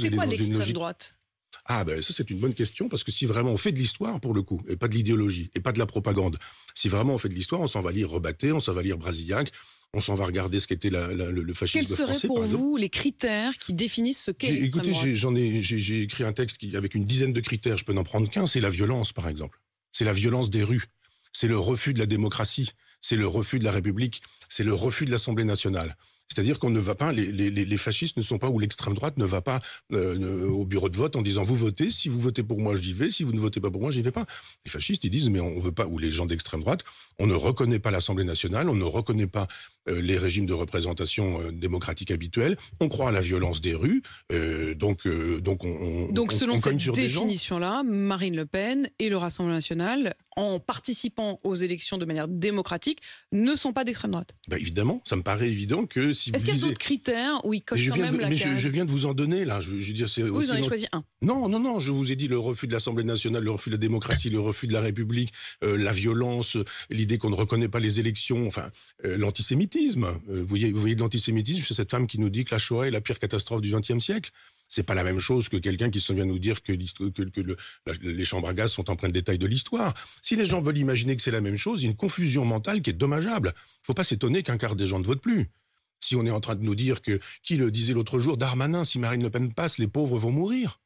C'est quoi l'extrême droite ah ben ça c'est une bonne question parce que si vraiment on fait de l'histoire pour le coup et pas de l'idéologie et pas de la propagande, si vraiment on fait de l'histoire, on s'en va lire Rebatté, on s'en va lire Brasillac, on s'en va regarder ce qu'était le, fascisme Quels seraient pour vous les critères qui définissent ce qu'est l'extrême Écoutez, j'en ai, j'ai écrit un texte qui, avec une dizaine de critères, je peux n'en prendre qu'un, c'est la violence par exemple, c'est la violence des rues, c'est le refus de la démocratie, c'est le refus de la République, c'est le refus de l'Assemblée nationale, c'est-à-dire qu'on ne va pas, les, fascistes ne sont pas, ou l'extrême droite ne va pas euh, au bureau de vote en disant vous votez, si vous votez pour moi, j'y vais, si vous ne votez pas pour moi, j'y vais pas. Les fascistes, ils disent mais on ne veut pas, ou les gens d'extrême droite, on ne reconnaît pas l'Assemblée nationale, on ne reconnaît pas euh, les régimes de représentation euh, démocratique habituels, on croit à la violence des rues, donc, donc on. donc selon cette définition-là, Marine Le Pen et le Rassemblement national, en participant aux élections de manière démocratique, ne sont pas d'extrême droite. Ben, évidemment, ça me paraît évident que est-ce qu'il y a d'autres critères où il coche quand même la case. Je, je, viens de vous en donner là. Je, je dire, vous, en avez choisi un. Non, non, non. Je vous ai dit le refus de l'Assemblée nationale, le refus de la démocratie, le refus de la République, euh, la violence, euh, l'idée qu'on ne reconnaît pas les élections, enfin euh, l'antisémitisme. vous voyez, vous voyez de l'antisémitisme chez cette femme qui nous dit que la Shoah est la pire catastrophe du XXe siècle. C'est pas la même chose que quelqu'un qui se vient nous dire que, le, les chambres à gaz sont en plein détail de l'histoire. Si les gens veulent imaginer que c'est la même chose, il y a une confusion mentale qui est dommageable. Faut pas s'étonner qu'un quart des gens ne votent plus si on est en train de nous dire que, qui le disait l'autre jour, Darmanin, si Marine Le Pen passe, les pauvres vont mourir.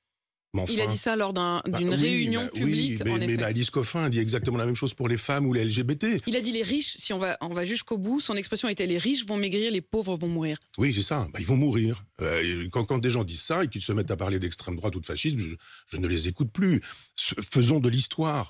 il a dit ça lors bah d'une réunion bah publique. mais, en mais Alice Coffin dit exactement la même chose pour les femmes ou les LGBT. Il a dit les riches, si on va, on va jusqu'au bout, son expression était les riches vont maigrir, les pauvres vont mourir. Oui, c'est ça, bah, ils vont mourir. Euh, quand, des gens disent ça et qu'ils se mettent à parler d'extrême droite ou de fascisme, je, ne les écoute plus. Faisons de l'histoire.